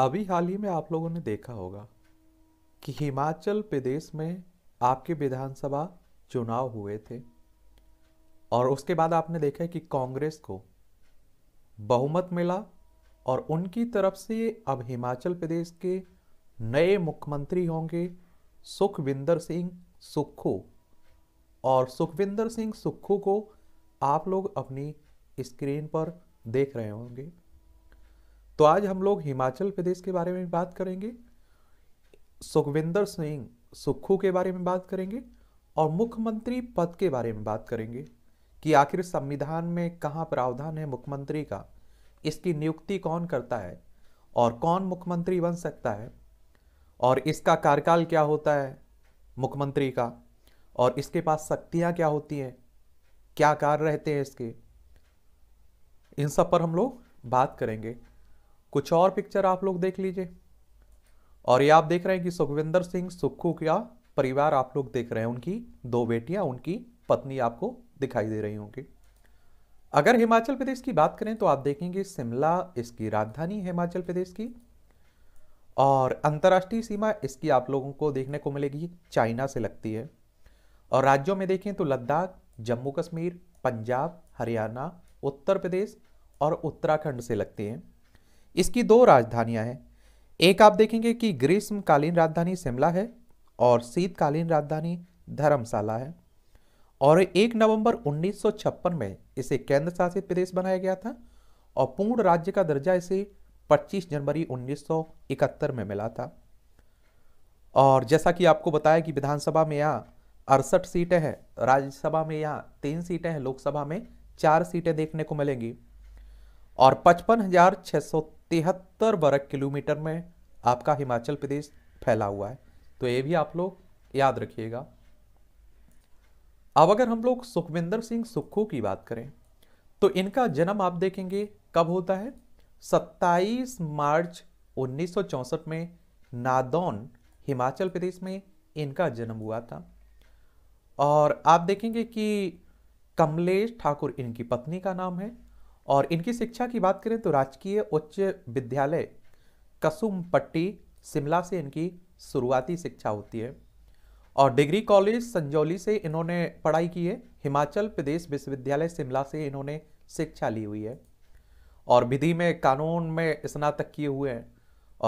अभी हाल ही में आप लोगों ने देखा होगा कि हिमाचल प्रदेश में आपके विधानसभा चुनाव हुए थे और उसके बाद आपने देखा है कि कांग्रेस को बहुमत मिला और उनकी तरफ से अब हिमाचल प्रदेश के नए मुख्यमंत्री होंगे सुखविंदर सिंह सुक्खू और सुखविंदर सिंह सुक्खू को आप लोग अपनी स्क्रीन पर देख रहे होंगे तो आज हम लोग हिमाचल प्रदेश के बारे में बात करेंगे सुखविंदर सिंह सुक्खू के बारे में बात करेंगे और मुख्यमंत्री पद के बारे में बात करेंगे कि आखिर संविधान में कहाँ प्रावधान है मुख्यमंत्री का इसकी नियुक्ति कौन करता है और कौन मुख्यमंत्री बन सकता है और इसका कार्यकाल क्या होता है मुख्यमंत्री का और इसके पास शक्तियाँ क्या होती हैं क्या कार्य रहते हैं इसके इन सब पर हम लोग बात करेंगे कुछ और पिक्चर आप लोग देख लीजिए और ये आप देख रहे हैं कि सुखविंदर सिंह सुक्खू का परिवार आप लोग देख रहे हैं उनकी दो बेटियां उनकी पत्नी आपको दिखाई दे रही होंगी अगर हिमाचल प्रदेश की बात करें तो आप देखेंगे शिमला इसकी राजधानी हिमाचल प्रदेश की और अंतर्राष्ट्रीय सीमा इसकी आप लोगों को देखने को मिलेगी चाइना से लगती है और राज्यों में देखें तो लद्दाख जम्मू कश्मीर पंजाब हरियाणा उत्तर प्रदेश और उत्तराखंड से लगती हैं इसकी दो राजधानियां हैं एक आप देखेंगे कि ग्रीष्मकालीन राजधानी शिमला है और शीतकालीन राजधानी धर्मशाला है और एक नवंबर 1956 में इसे केंद्र शासित प्रदेश बनाया गया था और पूर्ण राज्य का दर्जा इसे 25 जनवरी 1971 में मिला था और जैसा कि आपको बताया कि विधानसभा में यहाँ अड़सठ सीटें हैं राज्यसभा में यहाँ तीन सीटें हैं लोकसभा में चार सीटें देखने को मिलेंगी और पचपन हजार सौ तिहत्तर वर्ग किलोमीटर में आपका हिमाचल प्रदेश फैला हुआ है तो ये भी आप लोग याद रखिएगा अब अगर हम लोग सुखविंदर सिंह सुक्खू की बात करें तो इनका जन्म आप देखेंगे कब होता है 27 मार्च 1964 में नादौन हिमाचल प्रदेश में इनका जन्म हुआ था और आप देखेंगे कि कमलेश ठाकुर इनकी पत्नी का नाम है और इनकी शिक्षा की बात करें तो राजकीय उच्च विद्यालय कसुमपट्टी शिमला से इनकी शुरुआती शिक्षा होती है और डिग्री कॉलेज संजौली से इन्होंने पढ़ाई की है हिमाचल प्रदेश विश्वविद्यालय शिमला से इन्होंने शिक्षा ली हुई है और विधि में कानून में स्नातक किए हुए हैं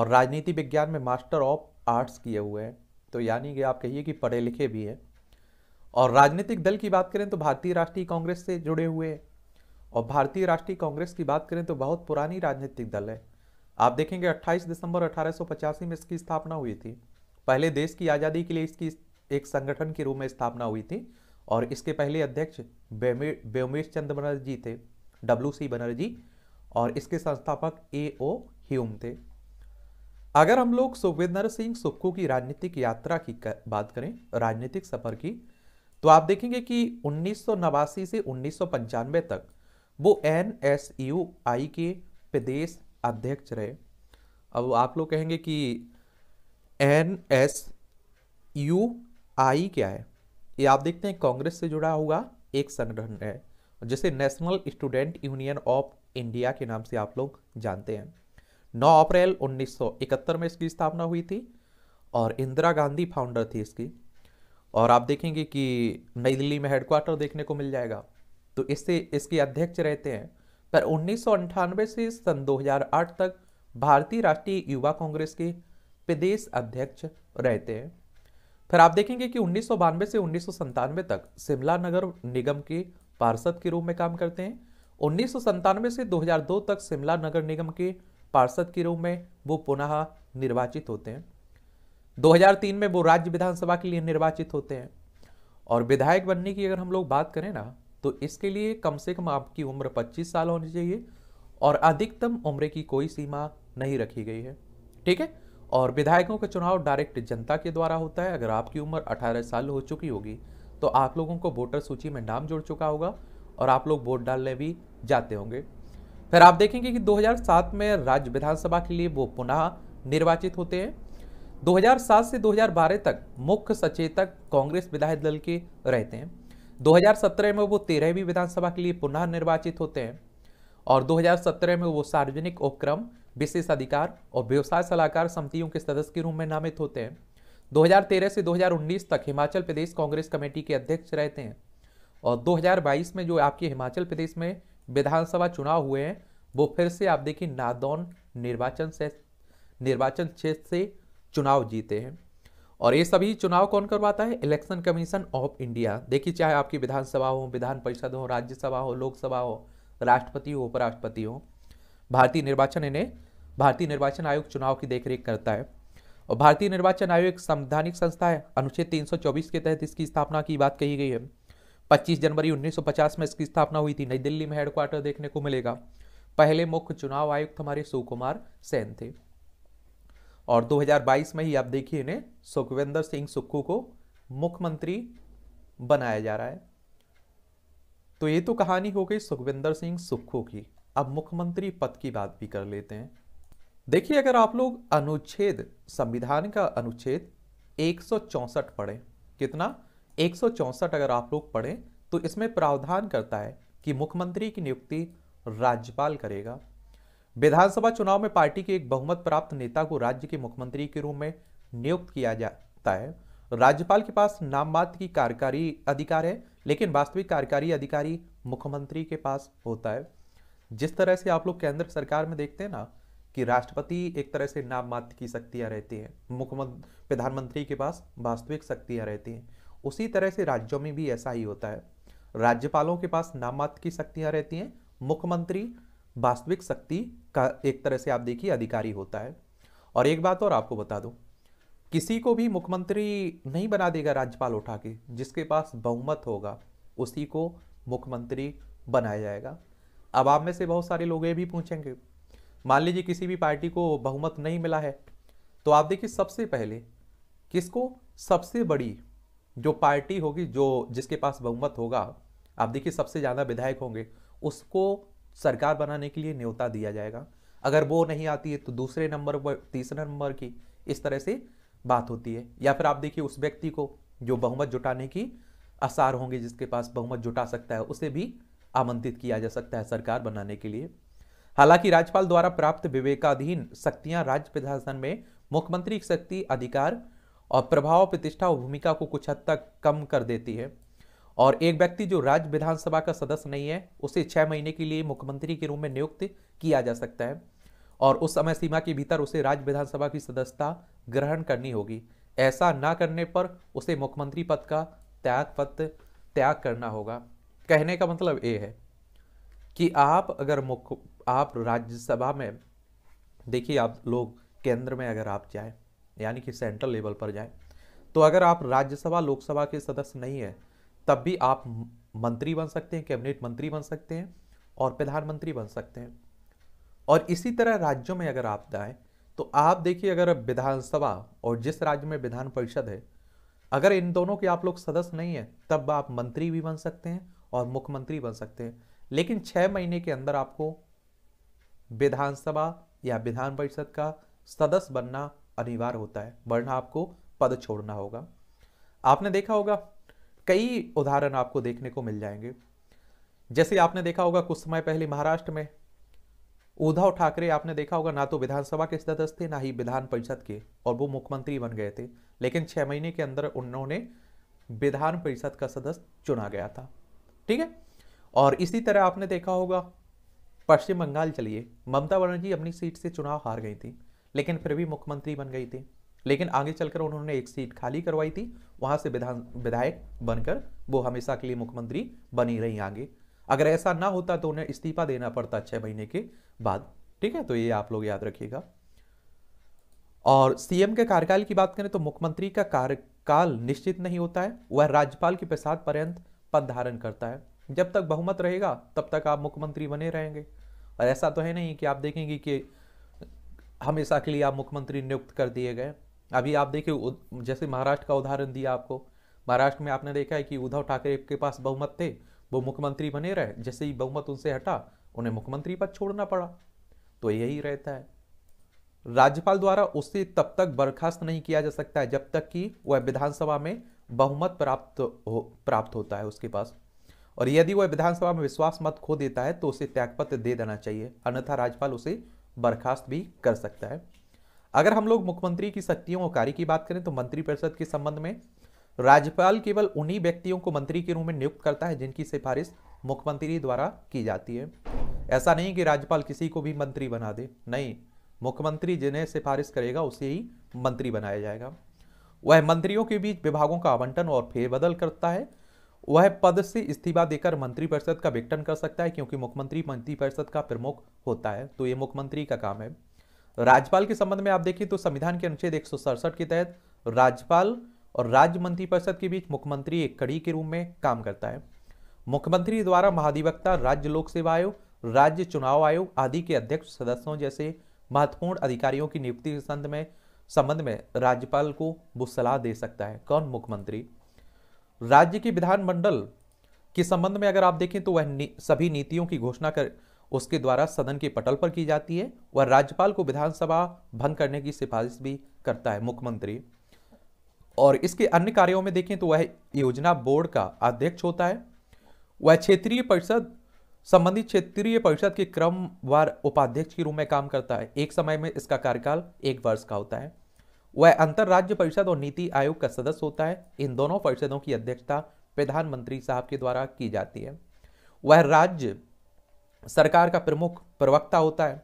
और राजनीति विज्ञान में मास्टर ऑफ आर्ट्स किए हुए हैं तो यानी कि आप कहिए कि पढ़े लिखे भी हैं और राजनीतिक दल की बात करें तो भारतीय राष्ट्रीय कांग्रेस से जुड़े हुए हैं और भारतीय राष्ट्रीय कांग्रेस की बात करें तो बहुत पुरानी राजनीतिक दल है आप देखेंगे 28 दिसंबर 1885 में इसकी स्थापना हुई थी पहले देश की आज़ादी के लिए इसकी एक संगठन के रूप में स्थापना हुई थी और इसके पहले अध्यक्ष ब्योमेश चंद्र बनर्जी थे डब्ल्यू सी बनर्जी और इसके संस्थापक ए ओ ह्यूम थे अगर हम लोग सुखविंदर सिंह सुक्कू की राजनीतिक यात्रा की कर, बात करें राजनीतिक सफर की तो आप देखेंगे कि उन्नीस से उन्नीस तक वो एन एस यू आई के प्रदेश अध्यक्ष रहे अब आप लोग कहेंगे कि एन एस यू आई क्या है ये आप देखते हैं कांग्रेस से जुड़ा हुआ एक संगठन है जिसे National Student Union of India के नाम से आप लोग जानते हैं 9 अप्रैल 1971 में इसकी स्थापना हुई थी और इंदिरा गांधी फाउंडर थी इसकी और आप देखेंगे कि नई दिल्ली में हेडक्वार्टर देखने को मिल जाएगा तो इससे इसके अध्यक्ष रहते हैं पर उन्नीस से सन 2008 तक भारतीय राष्ट्रीय युवा कांग्रेस के प्रदेश अध्यक्ष रहते हैं फिर आप देखेंगे कि उन्नीस से उन्नीस तक शिमला नगर निगम के पार्षद के रूप में काम करते हैं उन्नीस से 2002 तक शिमला नगर निगम के पार्षद के रूप में वो पुनः निर्वाचित होते हैं 2003 में वो राज्य विधानसभा के लिए निर्वाचित होते हैं और विधायक बनने की अगर हम लोग बात करें ना तो इसके लिए कम से कम आपकी उम्र 25 साल होनी चाहिए और अधिकतम उम्र की कोई सीमा नहीं रखी गई है ठीक है और विधायकों का चुनाव डायरेक्ट जनता के द्वारा होता है अगर आपकी उम्र 18 साल हो चुकी होगी तो आप लोगों को वोटर सूची में नाम जुड़ चुका होगा और आप लोग वोट डालने भी जाते होंगे फिर आप देखेंगे कि 2007 में राज्य विधानसभा के लिए वो पुनः निर्वाचित होते हैं 2007 से 2012 तक मुख्य सचेतक कांग्रेस विधायक दल के रहते हैं 2017 में वो तेरहवीं विधानसभा के लिए पुनः निर्वाचित होते हैं और 2017 में वो सार्वजनिक उपक्रम विशेष अधिकार और व्यवसाय सलाहकार समितियों के सदस्य के रूप में नामित होते हैं 2013 से 2019 तक हिमाचल प्रदेश कांग्रेस कमेटी के अध्यक्ष रहते हैं और 2022 में जो आपके हिमाचल प्रदेश में विधानसभा चुनाव हुए हैं वो फिर से आप देखिए नादौन निर्वाचन से निर्वाचन क्षेत्र से चुनाव जीते हैं और ये सभी चुनाव कौन करवाता है इलेक्शन कमीशन ऑफ इंडिया देखिए चाहे आपकी विधानसभा हो विधान परिषद हो राज्यसभा हो लोकसभा हो राष्ट्रपति हो उपराष्ट्रपति हो भारतीय निर्वाचन इन्हें भारतीय निर्वाचन आयोग चुनाव की देखरेख करता है और भारतीय निर्वाचन आयोग एक संवैधानिक संस्था है अनुच्छेद 324 के तहत इसकी स्थापना की बात कही गई है 25 जनवरी 1950 में इसकी स्थापना हुई थी नई दिल्ली में हेडक्वार्टर देखने को मिलेगा पहले मुख्य चुनाव आयुक्त हमारे सुकुमार सेन थे और 2022 में ही आप देखिए इन्हें सुखविंदर सिंह सुक्खू को मुख्यमंत्री बनाया जा रहा है तो ये तो कहानी हो गई सुखविंदर सिंह सुक्खू की अब मुख्यमंत्री पद की बात भी कर लेते हैं देखिए अगर आप लोग अनुच्छेद संविधान का अनुच्छेद एक पढ़ें कितना एक अगर आप लोग पढ़ें तो इसमें प्रावधान करता है कि मुख्यमंत्री की नियुक्ति राज्यपाल करेगा विधानसभा चुनाव में पार्टी के एक बहुमत प्राप्त नेता को राज्य के मुख्यमंत्री के रूप में नियुक्त किया जाता है राज्यपाल के पास नाम मात्र की कार्यकारी अधिकार है लेकिन वास्तविक कार्यकारी अधिकारी मुख्यमंत्री के पास होता है जिस तरह से आप लोग केंद्र सरकार में देखते हैं ना कि राष्ट्रपति एक तरह से नाम मात्र की शक्तियां रहती हैं मुख्यमंत्री प्रधानमंत्री के पास वास्तविक शक्तियां रहती हैं उसी तरह से राज्यों में भी ऐसा ही होता है राज्यपालों के पास नाम मात्र की शक्तियां रहती हैं मुख्यमंत्री वास्तविक शक्ति का एक तरह से आप देखिए अधिकारी होता है और एक बात और आपको बता दूं किसी को भी मुख्यमंत्री नहीं बना देगा राज्यपाल उठा के जिसके पास बहुमत होगा उसी को मुख्यमंत्री बनाया जाएगा अब आप में से बहुत सारे लोग ये भी पूछेंगे मान लीजिए किसी भी पार्टी को बहुमत नहीं मिला है तो आप देखिए सबसे पहले किसको सबसे बड़ी जो पार्टी होगी जो जिसके पास बहुमत होगा आप देखिए सबसे ज़्यादा विधायक होंगे उसको सरकार बनाने के लिए न्योता दिया जाएगा अगर वो नहीं आती है तो दूसरे नंबर पर तीसरे नंबर की इस तरह से बात होती है या फिर आप देखिए उस व्यक्ति को जो बहुमत जुटाने की आसार होंगे जिसके पास बहुमत जुटा सकता है उसे भी आमंत्रित किया जा सकता है सरकार बनाने के लिए हालांकि राज्यपाल द्वारा प्राप्त विवेकाधीन शक्तियां राज्य प्रशासन में मुख्यमंत्री की शक्ति अधिकार और प्रभाव प्रतिष्ठा और भूमिका को कुछ हद तक कम कर देती है और एक व्यक्ति जो राज्य विधानसभा का सदस्य नहीं है उसे छह महीने के लिए मुख्यमंत्री के रूप में नियुक्त किया जा सकता है और उस समय सीमा के भीतर उसे राज्य विधानसभा की सदस्यता ग्रहण करनी होगी ऐसा ना करने पर उसे मुख्यमंत्री पद का त्याग पत्र त्याग करना होगा कहने का मतलब ये है कि आप अगर मुख आप राज्यसभा में देखिए आप लोग केंद्र में अगर आप जाएं यानी कि सेंट्रल लेवल पर जाएं तो अगर आप राज्यसभा लोकसभा के सदस्य नहीं हैं तब भी आप मंत्री बन सकते हैं कैबिनेट मंत्री बन सकते हैं और प्रधानमंत्री बन सकते हैं और इसी तरह राज्यों में अगर आप जाएँ तो आप देखिए अगर विधानसभा और जिस राज्य में विधान परिषद है अगर इन दोनों के आप लोग सदस्य नहीं हैं तब आप मंत्री भी बन सकते हैं और मुख्यमंत्री बन सकते हैं लेकिन छः महीने के अंदर आपको विधानसभा या विधान परिषद का सदस्य बनना अनिवार्य होता है वरना आपको पद छोड़ना होगा आपने देखा होगा कई उदाहरण आपको देखने को मिल जाएंगे जैसे आपने देखा होगा कुछ समय पहले महाराष्ट्र में उद्धव ठाकरे आपने देखा होगा ना तो विधानसभा के सदस्य थे ना ही विधान परिषद के और वो मुख्यमंत्री बन गए थे लेकिन छह महीने के अंदर उन्होंने विधान परिषद का सदस्य चुना गया था ठीक है और इसी तरह आपने देखा होगा पश्चिम बंगाल चलिए ममता बनर्जी अपनी सीट से चुनाव हार गई थी लेकिन फिर भी मुख्यमंत्री बन गई थी लेकिन आगे चलकर उन्होंने एक सीट खाली करवाई थी वहां से विधान विधायक बनकर वो हमेशा के लिए मुख्यमंत्री बनी रही आगे अगर ऐसा ना होता तो उन्हें इस्तीफा देना पड़ता छह महीने के बाद ठीक है तो ये आप लोग याद रखिएगा और सीएम के कार्यकाल की बात करें तो मुख्यमंत्री का कार्यकाल निश्चित नहीं होता है वह राज्यपाल के प्रसाद पर्यंत पद धारण करता है जब तक बहुमत रहेगा तब तक आप मुख्यमंत्री बने रहेंगे और ऐसा तो है नहीं कि आप देखेंगे कि हमेशा के लिए आप मुख्यमंत्री नियुक्त कर दिए गए अभी आप देखिए जैसे महाराष्ट्र का उदाहरण दिया आपको महाराष्ट्र में आपने देखा है कि उद्धव ठाकरे के पास बहुमत थे वो मुख्यमंत्री बने रहे जैसे ही बहुमत उनसे हटा उन्हें मुख्यमंत्री पद छोड़ना पड़ा तो यही रहता है राज्यपाल द्वारा उसे तब तक बर्खास्त नहीं किया जा सकता है जब तक कि वह विधानसभा में बहुमत प्राप्त हो प्राप्त होता है उसके पास और यदि वह विधानसभा में विश्वास मत खो देता है तो उसे त्यागपत्र दे देना चाहिए अन्यथा राज्यपाल उसे बर्खास्त भी कर सकता है अगर हम लोग मुख्यमंत्री की शक्तियों और कार्य की बात करें तो मंत्रिपरिषद के संबंध में राज्यपाल केवल उन्हीं व्यक्तियों को मंत्री के रूप में नियुक्त करता है जिनकी सिफारिश मुख्यमंत्री द्वारा की जाती है ऐसा नहीं कि राज्यपाल किसी को भी मंत्री बना दे नहीं मुख्यमंत्री जिन्हें सिफारिश करेगा उसे ही मंत्री बनाया जाएगा वह मंत्रियों के बीच विभागों का आवंटन और फेरबदल करता है वह पद से इस्तीफा देकर मंत्रिपरिषद का विघटन कर सकता है क्योंकि मुख्यमंत्री मंत्रिपरिषद का प्रमुख होता है तो ये मुख्यमंत्री का काम है राज्यपाल के संबंध में आप देखिए तो संविधान के अनुच्छेद एक के तहत राज्यपाल और राज्य मंत्रिपरिषद के बीच मुख्यमंत्री एक कड़ी के रूप में काम करता है मुख्यमंत्री द्वारा महाधिवक्ता राज्य लोक सेवा आयोग राज्य चुनाव आयोग आदि के अध्यक्ष सदस्यों जैसे महत्वपूर्ण अधिकारियों की नियुक्ति के संबंध में संबंध में राज्यपाल को वो सलाह दे सकता है कौन मुख्यमंत्री राज्य के विधानमंडल के संबंध में अगर आप देखें तो वह सभी नीतियों की घोषणा कर उसके द्वारा सदन के पटल पर की जाती है वह राज्यपाल को विधानसभा भंग करने की सिफारिश भी करता है मुख्यमंत्री और इसके अन्य कार्यों में देखें तो वह योजना बोर्ड का अध्यक्ष होता है वह क्षेत्रीय परिषद संबंधित क्षेत्रीय परिषद के क्रमवार उपाध्यक्ष के रूप में काम करता है एक समय में इसका कार्यकाल एक वर्ष का होता है वह अंतर राज्य परिषद और नीति आयोग का सदस्य होता है इन दोनों परिषदों की अध्यक्षता प्रधानमंत्री साहब के द्वारा की जाती है वह राज्य सरकार का प्रमुख प्रवक्ता होता है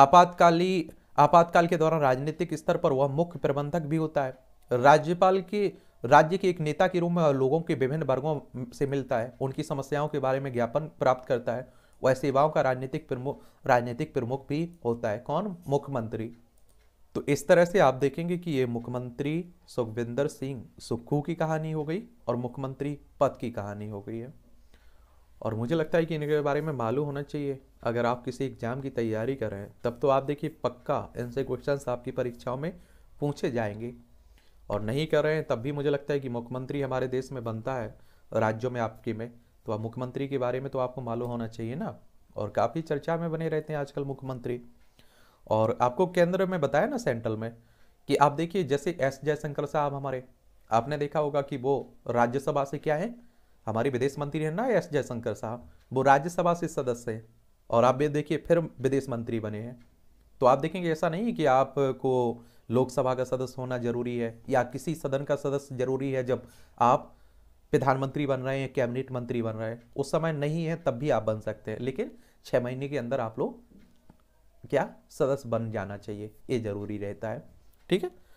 आपातकाली आपातकाल के दौरान राजनीतिक स्तर पर वह मुख्य प्रबंधक भी होता है राज्यपाल के राज्य के एक नेता के रूप में लोगों के विभिन्न वर्गों से मिलता है उनकी समस्याओं के बारे में ज्ञापन प्राप्त करता है वह सेवाओं का राजनीतिक प्रमुख राजनीतिक प्रमुख भी होता है कौन मुख्यमंत्री तो इस तरह से आप देखेंगे कि ये मुख्यमंत्री सुखविंदर सिंह सुक्खू की कहानी हो गई और मुख्यमंत्री पद की कहानी हो गई है और मुझे लगता है कि इनके बारे में मालूम होना चाहिए अगर आप किसी एग्ज़ाम की तैयारी कर रहे हैं तब तो आप देखिए पक्का इनसे क्वेश्चन आपकी परीक्षाओं में पूछे जाएंगे और नहीं कर रहे हैं तब भी मुझे लगता है कि मुख्यमंत्री हमारे देश में बनता है राज्यों में आपके में तो आप मुख्यमंत्री के बारे में तो आपको मालूम होना चाहिए ना और काफ़ी चर्चा में बने रहते हैं आजकल मुख्यमंत्री और आपको केंद्र में बताया ना सेंट्रल में कि आप देखिए जैसे एस जयशंकर साहब हमारे आपने देखा होगा कि वो राज्यसभा से क्या है हमारी विदेश मंत्री है ना एस जयशंकर साहब वो राज्यसभा से सदस्य हैं और आप भी देखिए फिर विदेश मंत्री बने हैं तो आप देखेंगे ऐसा नहीं कि आपको लोकसभा का सदस्य होना जरूरी है या किसी सदन का सदस्य जरूरी है जब आप प्रधानमंत्री बन रहे हैं कैबिनेट मंत्री बन रहे हैं उस समय नहीं है तब भी आप बन सकते हैं लेकिन छः महीने के अंदर आप लोग क्या सदस्य बन जाना चाहिए ये जरूरी रहता है ठीक है